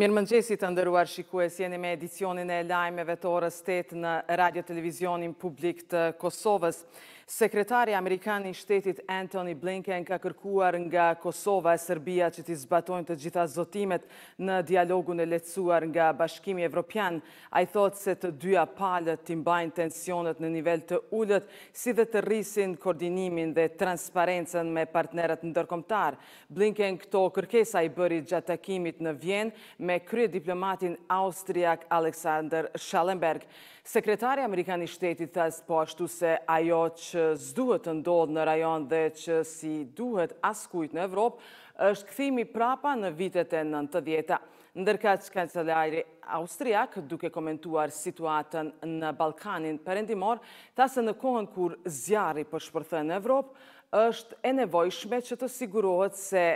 Mirë të ndëruar shikues, jeni me edicionin e lajmeve të orës 8 në radio-televizionin publik të Kosovës. Sekretari i shtetit Anthony Blinken ka kërkuar nga Kosova e Serbia që t'i zbatojnë të gjitha zotimet në dialogu në letësuar nga bashkimi evropian. A i thotë se të dyja palët t'imbajnë tensionet në nivel të ullët, si dhe të rrisin koordinimin dhe transparencen me partnerët në dërkomtar. Blinken këto kërkesa i bëri gjatë takimit në vjenë, me krye diplomatin austriak Aleksandr Schallenberg. Sekretari Amerikani shtetit të po se ajo që zduhet të ndodhë në rajon dhe që si duhet askujt në Evropë, është këthimi prapa në vitet e në të djeta. Ndërka që kancelari austriak duke komentuar situatën në Balkanin përendimor, ta se në kohën kur zjarri për shpërthë në Evropë, është e nevojshme që të sigurohet se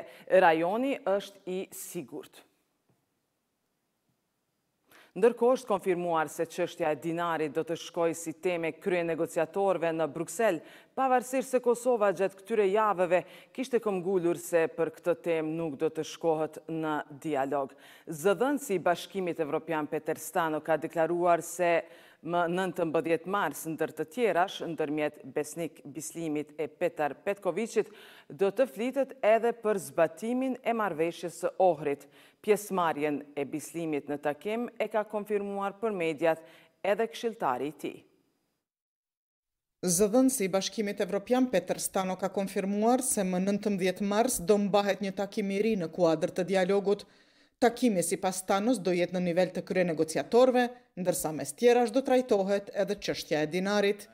rajoni është i sigurt. Ndërko është konfirmuar se qështja e dinarit do të shkoj si teme krye negociatorve në Bruxelles, pavarësir se Kosova gjithë këtyre javëve kishtë e këmgullur se për këtë tem nuk do të shkohet në dialog. Zëdhën si bashkimit Evropian Peter Stano ka deklaruar se më 19 mars ndër të tjerash, ndërmjet Besnik Bislimit e Petar Petkovicit, do të flitet edhe për zbatimin e marveshjes së ohrit. Pjesmarjen e Bislimit në takim e ka konfirmuar për mediat edhe kshiltari ti. Zëdhënës i bashkimit evropian Petr Stano ka konfirmuar se më 19 mars do mbahet një takim i ri në kuadrë të dialogut. Takimi si pas Stanos do jetë në nivel të kërë negociatorve, ndërsa mes tjera është do trajtohet edhe qështja e dinarit.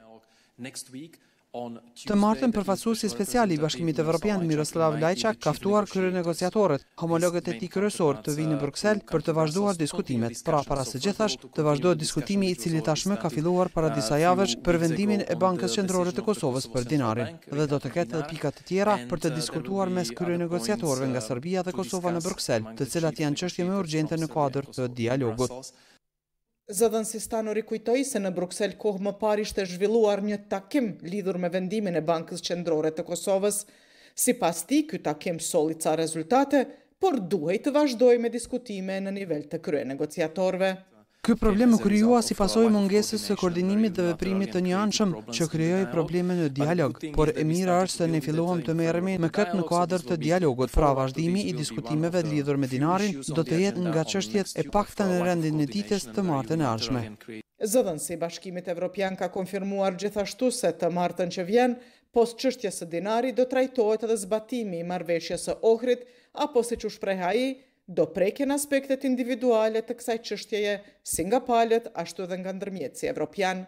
Të martën si special i Bashkimit Evropian Miroslav Lajçak ka ftuar negociatorët, homologët e tij kërësor të vinë në Bruksel për të vazhduar diskutimet. Pra para së gjithash, të vazhdohet diskutimi i cili tashmë ka filluar para disa javësh për vendimin e Bankës Qendrore të Kosovës për dinarin dhe do të ketë edhe pika të tjera për të diskutuar mes kërë negociatorëve nga Serbia dhe Kosova në Bruksel, të cilat janë çështje më urgjente në kuadër të dialogut. Zëdhën si stanu rikujtoj se në Bruxelles kohë më parisht e zhvilluar një takim lidhur me vendimin e Bankës Qendrore të Kosovës. Si pas ti, kjo takim soli ca rezultate, por duhej të vazhdoj me diskutime në nivel të krye negociatorve. Ky problem u krijua si pasojë mungesës së koordinimit dhe veprimit të njëanshëm që krijoi probleme në dialog, por e mira është se ne filluam të merremi me këtë në kuadër të dialogut. Pra vazhdimi i diskutimeve lidhur me dinarin do të jetë nga çështjet e pakta në rendin e ditës të martën e arshme. Zëdhën si Bashkimit Evropian ka konfirmuar gjithashtu se të martën që vjen, post qështjes së dinari do trajtojt edhe zbatimi i marveshjes së ohrit, apo si që shpreha i, do preken aspektet individuale të kësaj qështjeje, si nga palet, ashtu dhe nga ndërmjetësi evropian.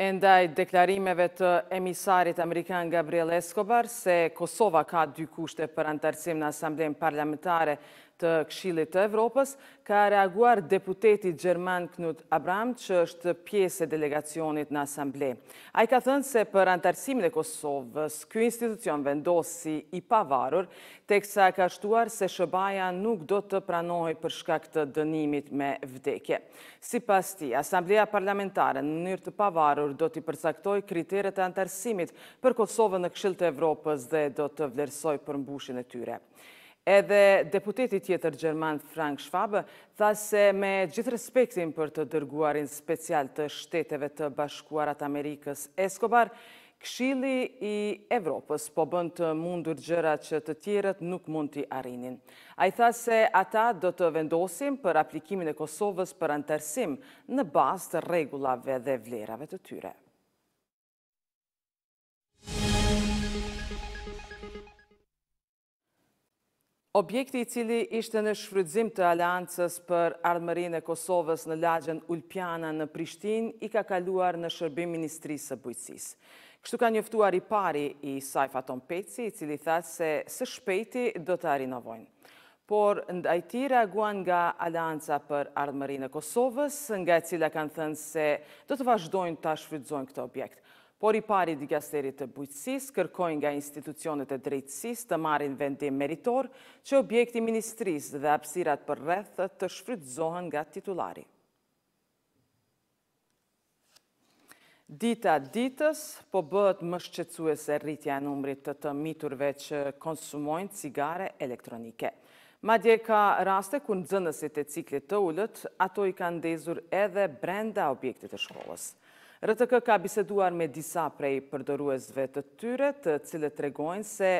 Endaj deklarimeve të emisarit Amerikan Gabriel Escobar se Kosova ka dy kushte për antarësim në asamblejnë parlamentare të kshilit të Evropës, ka reaguar deputeti Gjerman Knut Abram, që është pjesë e delegacionit në Asamble. A i ka thënë se për antarësimin e Kosovës, kjo institucion si i pavarur, tek sa ka shtuar se Shëbaja nuk do të pranoj për shkak të dënimit me vdekje. Si pas ti, Asambleja parlamentare në njërë të pavarur do t'i përsaktoj kriteret e antarësimit për Kosovë në kshilit të Evropës dhe do të vlerësoj për mbushin e tyre. Edhe deputeti tjetër Gjerman Frank Schwab tha se me gjithë respektin për të dërguarin special të shteteve të bashkuarat Amerikës Escobar, Kshili i Evropës po bënd të mundur gjëra që të tjerët nuk mund t'i arinin. A i tha se ata do të vendosim për aplikimin e Kosovës për antarësim në bas të regulave dhe vlerave të tyre. Objekti i cili ishte në shfrydzim të aliancës për ardëmërin e Kosovës në lagjen Ulpjana në Prishtin, i ka kaluar në shërbim Ministrisë së Bujësis. Kështu ka njëftuar i pari i sajfa ton peci, i cili tha se së shpejti do të arinovojnë. Por, ndajti reaguan nga alianca për ardëmërin e Kosovës, nga cila kanë thënë se do të vazhdojnë të shfrydzojnë këtë objekt por i pari digasterit të bujtësis kërkojnë nga institucionet e drejtësis të marin vendim meritor që objekti ministris dhe apsirat për të shfrytëzohen nga titulari. Dita ditës po bëhet më shqecuese rritja e numrit të të miturve që konsumojnë cigare elektronike. Ma dje ka raste në zëndësit e ciklit të ullët, ato i ka ndezur edhe brenda objektit të shkollës. RTK ka biseduar me disa prej përdoruesve të tyre të cilë të regojnë se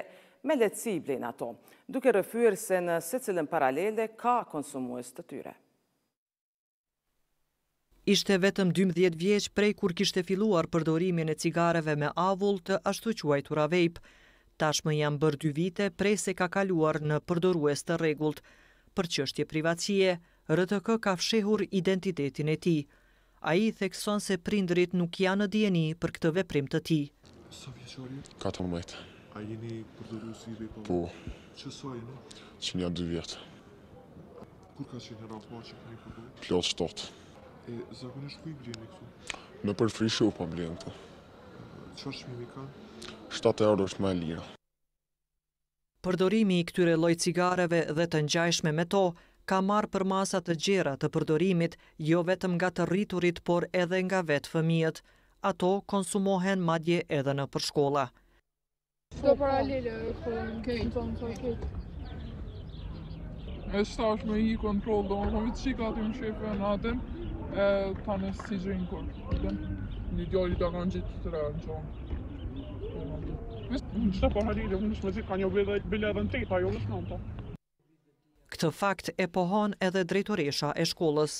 me leci i blenë ato, duke rëfyrë se në se cilën paralele ka konsumues të tyre. Ishte vetëm 12 vjeq prej kur kishte filuar përdorimin e cigareve me avull të ashtu quaj të ravejp. jam bërë dy vite prej se ka kaluar në përdorues të regullt. Për qështje privacije, RTK ka fshehur identitetin e ti. A i thekson se prindrit nuk janë në djeni për këtë veprim të ti. Sa vjeqari? 14. A jeni përdoru si rejpa? Po. Që sa jeni? Që një janë dy vjetë. Kur ka qenë herat ma që kanë i përdoru? Pjot shtotë. E zakonisht ku i blinë këtu? Në përfrishë u pa blinë këtu. Qa shmimi kanë? 7 euro është ma lira. Përdorimi i këtyre lojë cigareve dhe të njajshme me to, ka marë për masat të gjera të përdorimit, jo vetëm nga të rriturit, por edhe nga vetë fëmijet. Ato konsumohen madje edhe në përshkolla. Në paralele, këtë të në të këtë. E shtash me i kontrol, do më të më të qikë atë më e në atëm, e të në si gjenë kërë. Një djali të kanë gjithë të rejë në qonë. Në shtë të paralele, më shme zikë ka një bëllet edhe në teta, jo në shnë Këtë fakt e pohon edhe drejtoresha e shkollës.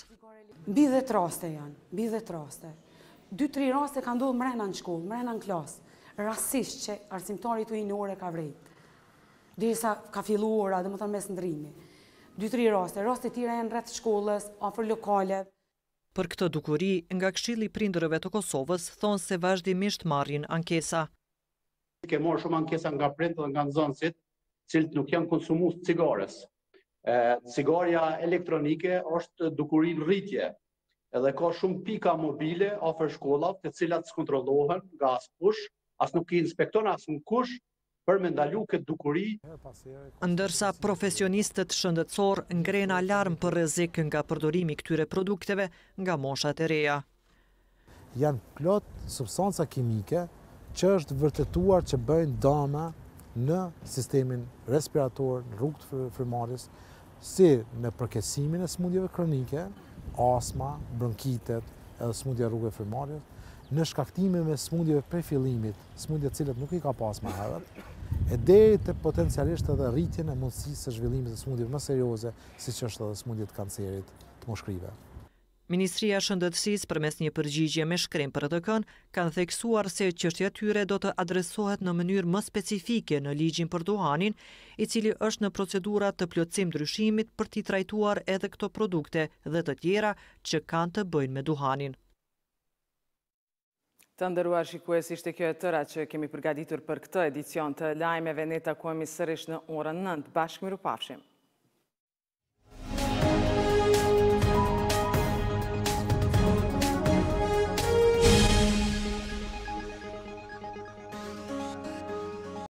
Bidhe të raste janë, bidhe të raste. Dy, tri raste ka ndodhë mrena në shkollë, mrena në klasë, rasisht që arsimtari të i në ore ka vrejtë. Dirisa ka fillu ora, dhe më thënë mes ndrimi. Dy, tri raste, raste tira janë rreth shkollës, afer lokale. Për këtë dukuri, nga kshili prindërëve të Kosovës, thonë se vazhdimisht marrin ankesa. Ke morë shumë ankesa nga prindë dhe nga nëzënsit, cilët nuk janë konsumus cigares, cigaria elektronike është dukurin rritje edhe ka shumë pika mobile ofër shkollat të cilat së kontrolohen nga asë push, asë nuk i inspekton asë në kush për me ndalu këtë dukuri. Ndërsa profesionistët shëndëtsor ngrena alarm për rezik nga përdorimi këtyre produkteve nga moshat e reja. Janë plot substanca kimike që është vërtetuar që bëjnë dama në sistemin respirator, në rrugët firmaris, si në përkesimin e smundjeve kronike, asma, bronkitet, edhe smundja rrugëve firmaris, në shkaktime me smundjeve pre fillimit, smundje cilët nuk i ka pas më herët, e deri të potencialisht edhe rritjen e mundësisë së zhvillimit të smundjeve më serioze, si që është edhe smundje të kancerit të moshkrive. Ministria e Shëndetësisë përmes një përgjigjeje me shkrim për DK kanë theksuar se çështja e tyre do të adresohet në mënyrë më specifike në ligjin për duhanin, i cili është në procedura të plotësim ndryshimit për të trajtuar edhe këto produkte dhe të tjera që kanë të bëjnë me duhanin. Të ndëruar shikues ishte kjo e tëra që kemi përgatitur për këtë edicion të lajmeve ne takohemi sërish në orën 9:00 bashkë me rupafshim.